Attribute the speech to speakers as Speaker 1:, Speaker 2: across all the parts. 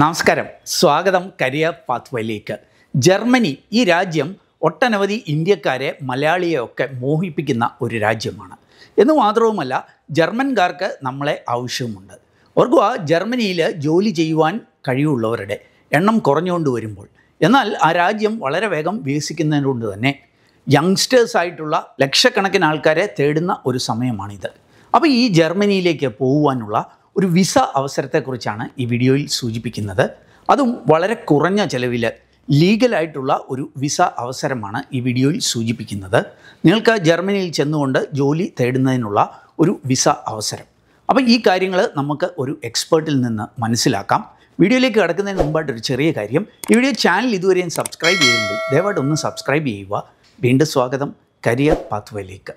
Speaker 1: നമസ്കാരം സ്വാഗതം career പാത്വേയിലേക്ക് Germany ഈ രാജ്യം ഒട്ടനവധി ഇന്ത്യക്കാരെ മലയാളിയെയൊക്കെ മോഹിപ്പിക്കുന്ന ഒരു രാജ്യമാണ് എന്ന് മാത്രവുമല്ല ജർമ്മൻകാർക്ക് നമ്മളെ ആവശ്യമുണ്ട് ഓർക്കുക ജർമ്മനിയിൽ ജോലി ചെയ്യുവാൻ കഴിവുള്ളവരുടെ എണ്ണം കുറഞ്ഞുകൊണ്ട് വരുമ്പോൾ എന്നാൽ ആ രാജ്യം വളരെ വേഗം വികസിക്കുന്നതുകൊണ്ട് തന്നെ യങ്സ്റ്റേഴ്സ് ആയിട്ടുള്ള ലക്ഷക്കണക്കിന് ആൾക്കാരെ തേടുന്ന ഒരു സമയമാണിത് അപ്പോൾ ഈ ജർമ്മനിയിലേക്ക് പോകുവാനുള്ള ഒരു വിസ അവസരത്തെക്കുറിച്ചാണ് ഈ വീഡിയോയിൽ സൂചിപ്പിക്കുന്നത് അതും വളരെ കുറഞ്ഞ ചിലവിൽ ലീഗലായിട്ടുള്ള ഒരു വിസ അവസരമാണ് ഈ വീഡിയോയിൽ സൂചിപ്പിക്കുന്നത് നിങ്ങൾക്ക് ജർമ്മനിയിൽ ചെന്നുകൊണ്ട് ജോലി തേടുന്നതിനുള്ള ഒരു വിസ അവസരം അപ്പം ഈ കാര്യങ്ങൾ നമുക്ക് ഒരു എക്സ്പേർട്ടിൽ നിന്ന് മനസ്സിലാക്കാം വീഡിയോയിലേക്ക് മുമ്പായിട്ട് ഒരു ചെറിയ കാര്യം ഈ വീഡിയോ ചാനൽ ഇതുവരെയും സബ്സ്ക്രൈബ് ചെയ്യുന്നുണ്ട് ദയവായിട്ടൊന്ന് ഒന്ന് സബ്സ്ക്രൈബ് ചെയ്യുക വീണ്ടും സ്വാഗതം കരിയർ പാത്വേയിലേക്ക്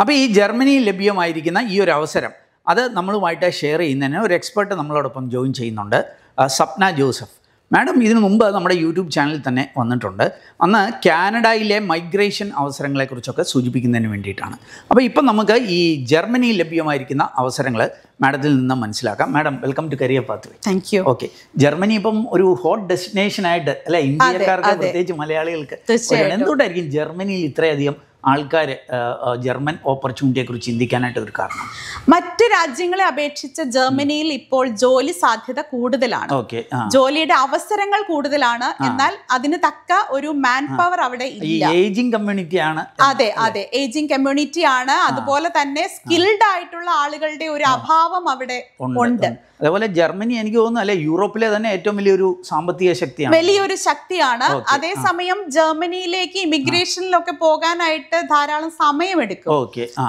Speaker 1: അപ്പോൾ ഈ ജർമ്മനിയിൽ ലഭ്യമായിരിക്കുന്ന ഈ ഒരു അവസരം അത് നമ്മളുമായിട്ട് ഷെയർ ചെയ്യുന്നതിന് ഒരു എക്സ്പെർട്ട് നമ്മളോടൊപ്പം ജോയിൻ ചെയ്യുന്നുണ്ട് സപ്ന ജോസഫ് മാഡം ഇതിനു മുമ്പ് നമ്മുടെ യൂട്യൂബ് ചാനലിൽ തന്നെ വന്നിട്ടുണ്ട് അന്ന് കാനഡയിലെ മൈഗ്രേഷൻ അവസരങ്ങളെക്കുറിച്ചൊക്കെ സൂചിപ്പിക്കുന്നതിന് വേണ്ടിയിട്ടാണ് അപ്പോൾ ഇപ്പം നമുക്ക് ഈ ജർമ്മനിയിൽ ലഭ്യമായിരിക്കുന്ന അവസരങ്ങൾ മാഡത്തിൽ നിന്ന് മനസ്സിലാക്കാം madam welcome to career path thank you okay Germany ഇപ്പം ഒരു ഹോട്ട് ഡെസ്റ്റിനേഷൻ ആയിട്ട് അല്ലെ ഇന്ത്യക്കാർക്ക് പ്രത്യേകിച്ച് മലയാളികൾക്ക് എന്തുകൊണ്ടായിരിക്കും ജർമ്മനിയിൽ ഇത്രയധികം ആൾക്കാർ ജർമ്മൻ കുറിച്ച് ചിന്തിക്കാനായിട്ട് ഒരു കാരണം
Speaker 2: മറ്റ് രാജ്യങ്ങളെ അപേക്ഷിച്ച് ജർമ്മനിയിൽ ഇപ്പോൾ ജോലി സാധ്യത കൂടുതലാണ് ഓക്കെ ജോലിയുടെ അവസരങ്ങൾ കൂടുതലാണ് എന്നാൽ അതിന് തക്ക ഒരു മാൻ പവർ അവിടെ
Speaker 1: ഏജിംഗ് കമ്മ്യൂണിറ്റി ആണ്
Speaker 2: അതെ അതെ ഏജിംഗ് കമ്മ്യൂണിറ്റി ആണ് അതുപോലെ തന്നെ സ്കിൽഡ് ആയിട്ടുള്ള ആളുകളുടെ ഒരു അഭാവം അവിടെ
Speaker 1: ഉണ്ട് അതേപോലെ ജർമ്മനി എനിക്ക് തോന്നുന്നു അല്ലെ യൂറോപ്പിലെ തന്നെ ഏറ്റവും വലിയൊരു സാമ്പത്തിക ശക്തിയാണ് വലിയൊരു
Speaker 2: ശക്തിയാണ് അതേസമയം ജർമ്മനിയിലേക്ക് ഇമിഗ്രേഷനിലൊക്കെ പോകാനായിട്ട് കുറയ്ക്കാനായിട്ട് ധാരാളം സമയമെടുക്കും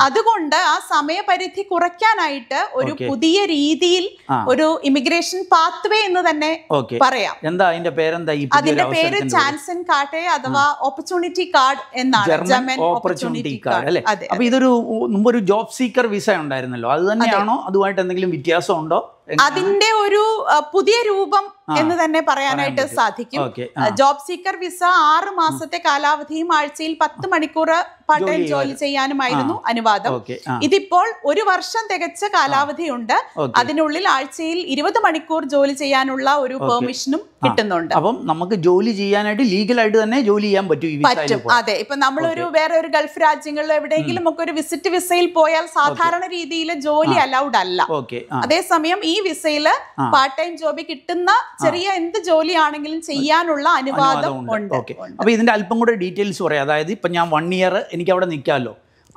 Speaker 2: അതുകൊണ്ട് ആ സമയപരിധി കുറയ്ക്കാനായിട്ട് ഒരു പുതിയ രീതിയിൽ ഒരു ഇമിഗ്രേഷൻ പാത്വേ എന്ന് തന്നെ പറയാം
Speaker 1: എന്താ അതിന്റെ പേരെന്താ അതിന്റെ പേര് ചാൻസൺ
Speaker 2: കാട്ടെ അഥവാ ഓപ്പർച്യൂണിറ്റി കാർഡ് എന്നാണ് ഓപ്പർച്യൂണിറ്റി
Speaker 1: കാർഡ് അല്ലേ അപ്പൊ ഇതൊരു മുമ്പ് ഒരു ജോബ് സീക്കർ വിസ ഉണ്ടായിരുന്നല്ലോ അത് തന്നെയാണോ അതുമായിട്ട് എന്തെങ്കിലും വ്യത്യാസം ഉണ്ടോ അതിന്റെ
Speaker 2: ഒരു പുതിയ രൂപം എന്ന് തന്നെ പറയാനായിട്ട് സാധിക്കും ജോബ് സീക്കർ വിസ ആറ് മാസത്തെ കാലാവധിയും ആഴ്ചയിൽ പത്ത് മണിക്കൂർ പാർട്ട് ടൈം ജോലി ചെയ്യാനുമായിരുന്നു അനുവാദം ഇതിപ്പോൾ ഒരു വർഷം തികച്ച കാലാവധിയുണ്ട് അതിനുള്ളിൽ ആഴ്ചയിൽ ഇരുപത് മണിക്കൂർ ജോലി ചെയ്യാനുള്ള ഒരു പെർമിഷനും കിട്ടുന്നുണ്ട്
Speaker 1: അപ്പം നമുക്ക് ജോലി ചെയ്യാനായിട്ട് ലീഗലായിട്ട് തന്നെ ജോലി ചെയ്യാൻ പറ്റും പറ്റും അതെ ഇപ്പൊ നമ്മളൊരു വേറെ
Speaker 2: ഒരു ഗൾഫ് രാജ്യങ്ങളിൽ എവിടെയെങ്കിലും ഒക്കെ ഒരു വിസിറ്റ് വിസയിൽ പോയാൽ സാധാരണ രീതിയിൽ ജോലി അലൗഡ് അല്ല അതേസമയം ഈ വിസയിൽ പാർട്ട് ടൈം ജോബി കിട്ടുന്ന ചെറിയ എന്ത് ജോലിയാണെങ്കിലും ചെയ്യാനുള്ള അനുവാദം ഉണ്ട്
Speaker 1: അപ്പൊ ഇതിന്റെ അല്പം കൂടെ ഡീറ്റെയിൽസ് പറയാം അതായത് ഇപ്പൊ ഞാൻ വൺ ഇയർ എനിക്ക് അവിടെ നിൽക്കാമല്ലോ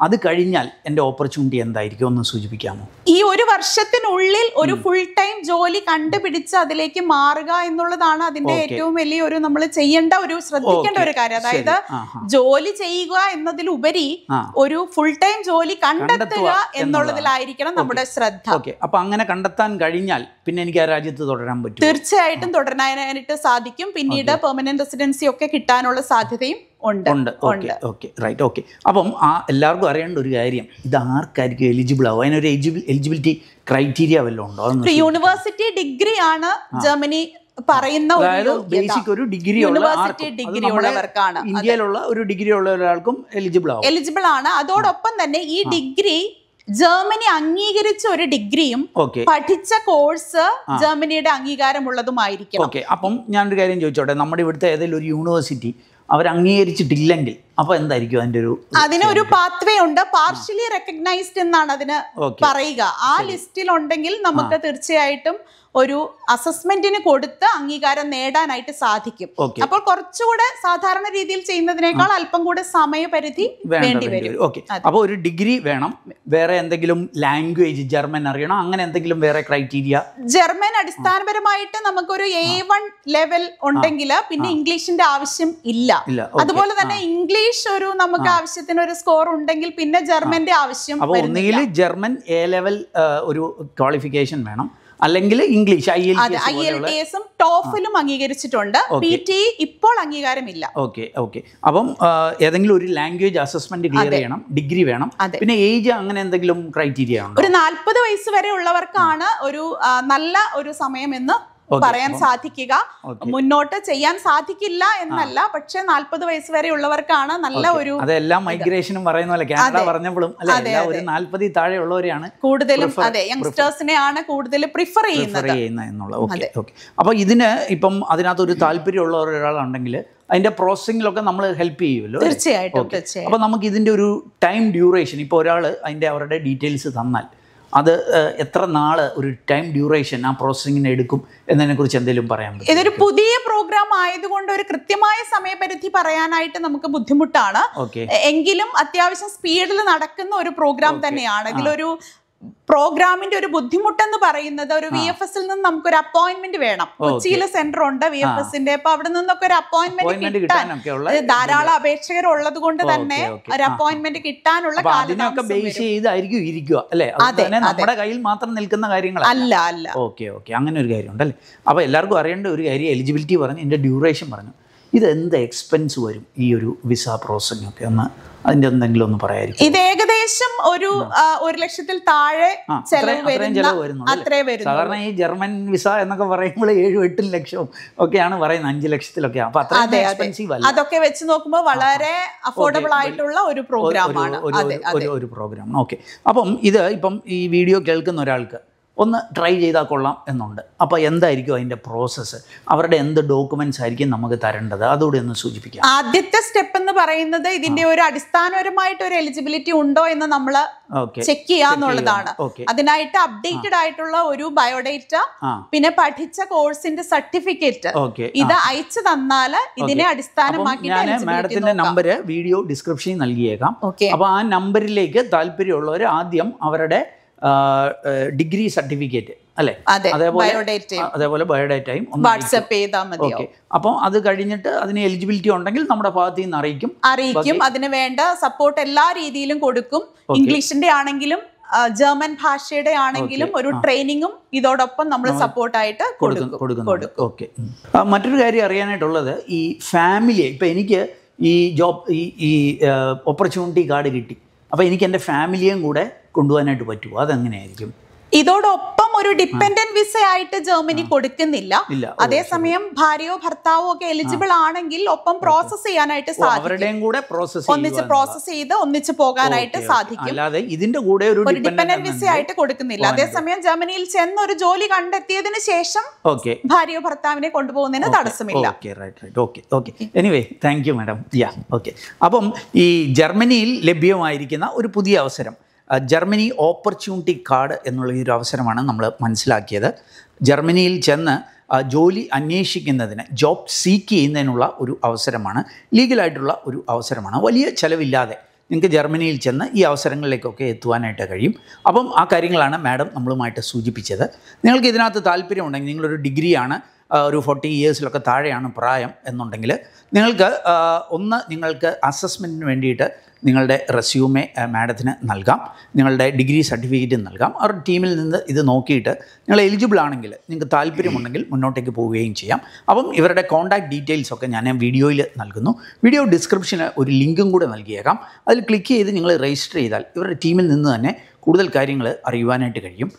Speaker 1: അത് കഴിഞ്ഞാൽ എൻ്റെ ഓപ്പർച്യൂണിറ്റി എന്തായിരിക്കും ഒന്ന് സൂചിപ്പിക്കാമോ
Speaker 2: ഈ വർഷത്തിനുള്ളിൽ
Speaker 1: ഒരു ഫുൾ ടൈം ജോലി കണ്ടുപിടിച്ച്
Speaker 2: അതിലേക്ക് മാറുക എന്നുള്ളതാണ് അതിന്റെ ഏറ്റവും വലിയ ഒരു നമ്മൾ ചെയ്യേണ്ട ഒരു ശ്രദ്ധിക്കേണ്ട ഒരു കാര്യം അതായത് ജോലി ചെയ്യുക എന്നതിലുപരി ഒരു ഫുൾ ടൈം ജോലി കണ്ടെത്തുക എന്നുള്ളതിലായിരിക്കണം നമ്മുടെ ശ്രദ്ധ
Speaker 1: അപ്പൊ അങ്ങനെ കണ്ടെത്താൻ കഴിഞ്ഞാൽ പിന്നെ എനിക്ക് ആ രാജ്യത്ത് തുടരാൻ പറ്റും
Speaker 2: തീർച്ചയായിട്ടും തുടരാനായിട്ട് സാധിക്കും പിന്നീട് പെർമനന്റ് റെസിഡൻസി ഒക്കെ കിട്ടാനുള്ള സാധ്യതയും
Speaker 1: ഉണ്ട് ഉണ്ട് ഓക്കെ റൈറ്റ് ഓക്കെ അപ്പം ആ എല്ലാവർക്കും അറിയേണ്ട ഒരു കാര്യം ഇത് ആർക്കായിരിക്കും എലിജിബിൾ ആവും അതിനൊരു എലിജിബിലിറ്റി ക്രൈറ്റീരിയ വല്ലതും ഉണ്ടോ
Speaker 2: യൂണിവേഴ്സിറ്റി ഡിഗ്രി ആണ് ജർമ്മനി പറയുന്ന അതായത് ബേസിക് ഒരു ഡിഗ്രി യൂണിവേഴ്സിറ്റി ഡിഗ്രി ഉള്ളവർക്കാണ് ഇന്ത്യയിലുള്ള
Speaker 1: ഒരു ഡിഗ്രി ഉള്ള ഒരാൾക്കും എലിജിബിൾ ആവും
Speaker 2: എലിജിബിൾ ആണ് അതോടൊപ്പം തന്നെ ഈ ഡിഗ്രി ജർമ്മനി അംഗീകരിച്ച ഒരു ഡിഗ്രിയും പഠിച്ച കോഴ്സ് ജർമ്മനിയുടെ അംഗീകാരമുള്ളതുമായിരിക്കും ഓക്കെ
Speaker 1: അപ്പം ഞാനൊരു കാര്യം ചോദിച്ചോട്ടെ നമ്മുടെ ഇവിടുത്തെ ഏതെങ്കിലും ഒരു യൂണിവേഴ്സിറ്റി അവരംഗീകരിച്ചിട്ടില്ലെങ്കിൽ അപ്പൊ എന്തായിരിക്കും അതിന്റെ ഒരു
Speaker 2: അതിനൊരു പാത്വേ ഉണ്ട് പാർഷ്യലി റെക്കഗ്നൈസ്ഡ് എന്നാണ് അതിന് പറയുക ആ ലിസ്റ്റിൽ ഉണ്ടെങ്കിൽ നമുക്ക് തീർച്ചയായിട്ടും ഒരു അസസ്മെന്റിന് കൊടുത്ത് അംഗീകാരം നേടാനായിട്ട് സാധിക്കും അപ്പോൾ കുറച്ചുകൂടെ സാധാരണ രീതിയിൽ ചെയ്യുന്നതിനേക്കാൾ അല്പം കൂടെ സമയപരിധി വേണ്ടി വരും ഓക്കെ അപ്പോൾ
Speaker 1: ഒരു ഡിഗ്രി വേണം വേറെ എന്തെങ്കിലും ലാംഗ്വേജ് ജർമ്മൻ അറിയണം അങ്ങനെ എന്തെങ്കിലും വേറെ ക്രൈറ്റീരിയ
Speaker 2: ജർമ്മൻ അടിസ്ഥാനപരമായിട്ട് നമുക്കൊരു എ വൺ ലെവൽ ഉണ്ടെങ്കിൽ പിന്നെ ഇംഗ്ലീഷിന്റെ ആവശ്യം ഇല്ല അതുപോലെ തന്നെ ഇംഗ്ലീഷ് ഇംഗ്ലീഷ് ഒരു നമുക്ക് ആവശ്യത്തിന് ഒരു സ്കോർ ഉണ്ടെങ്കിൽ പിന്നെ ജർമ്മന്റെ ആവശ്യം അപ്പോൾ ഒന്നുകിൽ
Speaker 1: ജർമ്മൻ എ ലെവൽ ഒരു ക്വാളിഫിക്കേഷൻ വേണം അല്ലെങ്കിൽ ഇംഗ്ലീഷ് ഐ എൽ ടി എസും
Speaker 2: ടോഫിലും അംഗീകരിച്ചിട്ടുണ്ട് പി ടി e ഇപ്പോൾ അംഗീകാരമില്ല
Speaker 1: ഓക്കെ ഓക്കെ അപ്പം ഏതെങ്കിലും ഒരു ലാംഗ്വേജ് അസസ്മെന്റ് ക്ലിയർ ചെയ്യണം ഡിഗ്രി വേണം പിന്നെ ഏജ് അങ്ങനെ എന്തെങ്കിലും ക്രൈറ്റീരിയ
Speaker 2: ഒരു നാൽപ്പത് വയസ്സ് വരെ ഉള്ളവർക്കാണ് ഒരു നല്ല ഒരു സമയമെന്ന് പറയാൻ സാധിക്കുക മുന്നോട്ട് ചെയ്യാൻ സാധിക്കില്ല എന്നല്ല പക്ഷെ നാല്പത് വയസ്സ് വരെ ഉള്ളവർക്കാണ് നല്ല ഒരു അതെല്ലാം മൈഗ്രേഷനും
Speaker 1: പറയുന്ന പോലെ കാനഡ പറഞ്ഞപ്പോഴും ഒരു താഴെ ഉള്ളവരെയാണ്
Speaker 2: കൂടുതലും അതെ യങ്സ്റ്റേഴ്സിനെ ആണ് കൂടുതൽ പ്രിഫർ ചെയ്യുന്നത്
Speaker 1: അപ്പൊ ഇതിന് ഇപ്പം അതിനകത്ത് ഒരു ഉള്ള ഒരാളുണ്ടെങ്കിൽ അതിന്റെ പ്രോസസിംഗിലൊക്കെ നമ്മൾ ഹെൽപ്പ് ചെയ്യുമല്ലോ തീർച്ചയായിട്ടും അപ്പോൾ നമുക്ക് ഇതിന്റെ ഒരു ടൈം ഡ്യൂറേഷൻ ഇപ്പൊ ഒരാൾ അതിന്റെ അവരുടെ ഡീറ്റെയിൽസ് തന്നാൽ അത് എത്ര നാൾ ഒരു ടൈം ഡ്യൂറേഷൻ ആ പ്രോസസ്സിങ്ങിന് എടുക്കും എന്നതിനെ കുറിച്ച് എന്തെങ്കിലും പറയാൻ
Speaker 2: ഇതൊരു പുതിയ പ്രോഗ്രാം ആയതുകൊണ്ട് ഒരു കൃത്യമായ സമയപരിധി പറയാനായിട്ട് നമുക്ക് ബുദ്ധിമുട്ടാണ് എങ്കിലും അത്യാവശ്യം സ്പീഡിൽ നടക്കുന്ന ഒരു പ്രോഗ്രാം തന്നെയാണ് ഇതിലൊരു പ്രോഗ്രാമിന്റെ ഒരു ബുദ്ധിമുട്ടെന്ന് പറയുന്നത് ഒരു വി എഫ് എസിൽ നിന്ന് നമുക്കൊരു അപ്പോയിന്റ്മെന്റ് വേണം കൊച്ചിയിൽ സെന്റർ ഉണ്ട് വി എഫ് എസിന്റെ അപ്പൊ അവിടെ നിന്നൊക്കെ ഒരു അപ്പോയിന്റ്മെന്റ് കിട്ടാൻ ധാരാളം അപേക്ഷകർ ഉള്ളത് കൊണ്ട് തന്നെ ഒരു അപ്പോയിന്റ്മെന്റ് കിട്ടാനുള്ള
Speaker 1: ഇരിക്കുക അല്ലേ നമ്മുടെ കയ്യിൽ മാത്രം നിൽക്കുന്ന കാര്യങ്ങൾ അല്ല അല്ല ഓക്കെ ഓക്കെ അങ്ങനെ ഒരു കാര്യം ഉണ്ടല്ലേ അപ്പൊ എല്ലാവർക്കും അറിയേണ്ട ഒരു കാര്യം എലിജിബിലിറ്റി പറഞ്ഞു എന്റെ ഡ്യൂറേഷൻ പറഞ്ഞു ഇതെന്ത് എക്സ്പെൻസ് വരും ഈ ഒരു വിസ ഒക്കെ ഒന്ന് അതിന്റെ എന്തെങ്കിലും ഒന്ന് പറയായിരിക്കും ഇത് ഏകദേശം ഒരു ഒരു ലക്ഷത്തിൽ താഴെ സാധാരണ ഈ ജർമ്മൻ വിസ എന്നൊക്കെ പറയുമ്പോൾ ഏഴും എട്ടും ലക്ഷവും ഒക്കെയാണ് പറയുന്നത് അഞ്ചു ലക്ഷത്തിലൊക്കെ അപ്പൊ അത്ര എക്സ്പെൻസീവ് അല്ല
Speaker 2: അതൊക്കെ വെച്ച് നോക്കുമ്പോൾ വളരെ അഫോർഡബിൾ ആയിട്ടുള്ള ഒരു പ്രോഗ്രാമാണ് ഒരു
Speaker 1: പ്രോഗ്രാം ഓക്കെ അപ്പം ഇത് ഇപ്പം ഈ വീഡിയോ കേൾക്കുന്ന ഒരാൾക്ക് ഒന്ന് ട്രൈ ചെയ്താൽ കൊള്ളാം എന്നുണ്ട് അപ്പോൾ എന്തായിരിക്കും അതിൻ്റെ പ്രോസസ്സ് അവരുടെ എന്ത് ഡോക്യുമെന്റ്സ് ആയിരിക്കും നമുക്ക് തരേണ്ടത് അതുകൂടി ഒന്ന് സൂചിപ്പിക്കാം
Speaker 2: ആദ്യത്തെ സ്റ്റെപ്പ് എന്ന് പറയുന്നത് ഇതിന്റെ ഒരു അടിസ്ഥാനപരമായിട്ട് ഒരു എലിജിബിലിറ്റി ഉണ്ടോ എന്ന് നമ്മൾ
Speaker 1: ചെക്ക് എന്നുള്ളതാണ്
Speaker 2: അതിനായിട്ട് അപ്ഡേറ്റഡ് ആയിട്ടുള്ള ഒരു ബയോഡേറ്റ പിന്നെ പഠിച്ച കോഴ്സിന്റെ സർട്ടിഫിക്കറ്റ് ഇത് അയച്ചു തന്നാൽ ഇതിനെ അടിസ്ഥാനമാക്കി മാഡത്തിന്റെ
Speaker 1: നമ്പർ വീഡിയോ ഡിസ്ക്രിപ്ഷനിൽ നൽകിയേക്കാം അപ്പൊ ആ നമ്പറിലേക്ക് താല്പര്യമുള്ളവർ ആദ്യം അവരുടെ ഡിഗ്രി സർട്ടിഫിക്കറ്റ് അല്ലേ അതേപോലെ അതേപോലെ ബയോഡേറ്റയും വാട്സ്ആപ്പ് ചെയ്താൽ മതി അപ്പോൾ അത് കഴിഞ്ഞിട്ട് അതിന് എലിജിബിലിറ്റി ഉണ്ടെങ്കിൽ നമ്മുടെ ഭാഗത്ത് നിന്ന് അറിയിക്കും അറിയിക്കും
Speaker 2: അതിന് വേണ്ട സപ്പോർട്ട് എല്ലാ രീതിയിലും കൊടുക്കും ഇംഗ്ലീഷിന്റെ ആണെങ്കിലും ജർമ്മൻ ഭാഷയുടെ ആണെങ്കിലും ഒരു ട്രെയിനിങ്ങും ഇതോടൊപ്പം നമ്മൾ സപ്പോർട്ടായിട്ട് കൊടുക്കും
Speaker 1: കൊടുക്കും ഓക്കെ മറ്റൊരു കാര്യം അറിയാനായിട്ടുള്ളത് ഈ ഫാമിലി ഇപ്പൊ എനിക്ക് ഈ ജോബ് ഈ ഈ ഓപ്പർച്യൂണിറ്റി കാർഡ് കിട്ടി അപ്പൊ എനിക്ക് എന്റെ ഫാമിലിയും കൂടെ കൊണ്ടുപോകാനായിട്ട് പറ്റുമോ അതെങ്ങനെയായിരിക്കും
Speaker 2: ഇതോടൊപ്പം ഒരു ഡിപ്പെൻഡന്റ് വിസ ആയിട്ട് ജർമ്മനി കൊടുക്കുന്നില്ല അതേസമയം ഭാര്യയോ ഭർത്താവോ ഒക്കെ എലിജിബിൾ ആണെങ്കിൽ ഒപ്പം പ്രോസസ് ചെയ്യാനായിട്ട് സാധിക്കും
Speaker 1: കൂടെ പ്രോസസ് ഒന്നിച്ച് പ്രോസസ്
Speaker 2: ചെയ്ത് ഒന്നിച്ച് പോകാനായിട്ട് സാധിക്കും
Speaker 1: അല്ലാതെ ഇതിന്റെ കൂടെ ഒരു ഡിപ്പെൻഡന്റ് വിസ ആയിട്ട്
Speaker 2: കൊടുക്കുന്നില്ല അതേസമയം ജർമ്മനിയിൽ ചെന്ന് ഒരു ജോലി കണ്ടെത്തിയതിന് ശേഷം ഭാര്യയോ ഭർത്താവിനെ കൊണ്ടുപോകുന്നതിന് തടസ്സമില്ല
Speaker 1: anyway thank you madam yeah okay അപ്പം ഈ ജർമ്മനിയിൽ ലഭ്യമായിരിക്കുന്ന ഒരു പുതിയ അവസരം ജർമ്മനി ഓപ്പർച്യൂണിറ്റി കാർഡ് എന്നുള്ള ഒരു അവസരമാണ് നമ്മൾ മനസ്സിലാക്കിയത് ജർമ്മനിയിൽ ചെന്ന് ജോലി അന്വേഷിക്കുന്നതിന് ജോബ് സീക്ക് ചെയ്യുന്നതിനുള്ള ഒരു അവസരമാണ് ലീഗലായിട്ടുള്ള ഒരു അവസരമാണ് വലിയ ചിലവില്ലാതെ നിങ്ങൾക്ക് ജർമ്മനിയിൽ ചെന്ന് ഈ അവസരങ്ങളിലേക്കൊക്കെ എത്തുവാനായിട്ട് കഴിയും അപ്പം ആ കാര്യങ്ങളാണ് മാഡം നമ്മളുമായിട്ട് സൂചിപ്പിച്ചത് നിങ്ങൾക്ക് ഇതിനകത്ത് താല്പര്യമുണ്ടെങ്കിൽ നിങ്ങളൊരു ഡിഗ്രിയാണ് ഒരു ഫോർട്ടി ഇയേഴ്സിലൊക്കെ താഴെയാണ് പ്രായം എന്നുണ്ടെങ്കിൽ നിങ്ങൾക്ക് ഒന്ന് നിങ്ങൾക്ക് അസസ്മെൻറ്റിന് വേണ്ടിയിട്ട് നിങ്ങളുടെ റെസ്യൂമേ മാഡത്തിന് നൽകാം നിങ്ങളുടെ ഡിഗ്രി സർട്ടിഫിക്കറ്റ് നൽകാം അവർ ടീമിൽ നിന്ന് ഇത് നോക്കിയിട്ട് നിങ്ങൾ എലിജിബിൾ ആണെങ്കിൽ നിങ്ങൾക്ക് താല്പര്യമുണ്ടെങ്കിൽ മുന്നോട്ടേക്ക് പോവുകയും ചെയ്യാം അപ്പം ഇവരുടെ കോൺടാക്ട് ഡീറ്റെയിൽസ് ഒക്കെ ഞാൻ വീഡിയോയിൽ നൽകുന്നു വീഡിയോ ഡിസ്ക്രിപ്ഷന് ഒരു ലിങ്കും കൂടെ നൽകിയേക്കാം അതിൽ ക്ലിക്ക് ചെയ്ത് നിങ്ങൾ രജിസ്റ്റർ ചെയ്താൽ ഇവരുടെ ടീമിൽ നിന്ന് തന്നെ കൂടുതൽ കാര്യങ്ങൾ അറിയുവാനായിട്ട് കഴിയും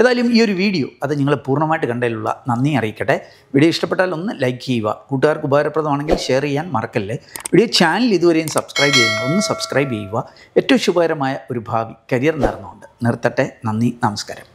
Speaker 1: ഏതായാലും ഈ ഒരു വീഡിയോ അത് നിങ്ങൾ പൂർണ്ണമായിട്ട് കണ്ടതിലുള്ള നന്ദി അറിയിക്കട്ടെ വീഡിയോ ഇഷ്ടപ്പെട്ടാൽ ഒന്ന് ലൈക്ക് ചെയ്യുക കൂട്ടുകാർക്ക് ഉപകാരപ്രദമാണെങ്കിൽ ഷെയർ ചെയ്യാൻ മറക്കല്ലേ വീഡിയോ ചാനൽ ഇതുവരെയും സബ്സ്ക്രൈബ് ചെയ്യുന്നു ഒന്ന് സബ്സ്ക്രൈബ് ചെയ്യുക ഏറ്റവും ശുഭകരമായ ഒരു ഭാവി കരിയർ നേർന്നുകൊണ്ട് നിർത്തട്ടെ നന്ദി നമസ്കാരം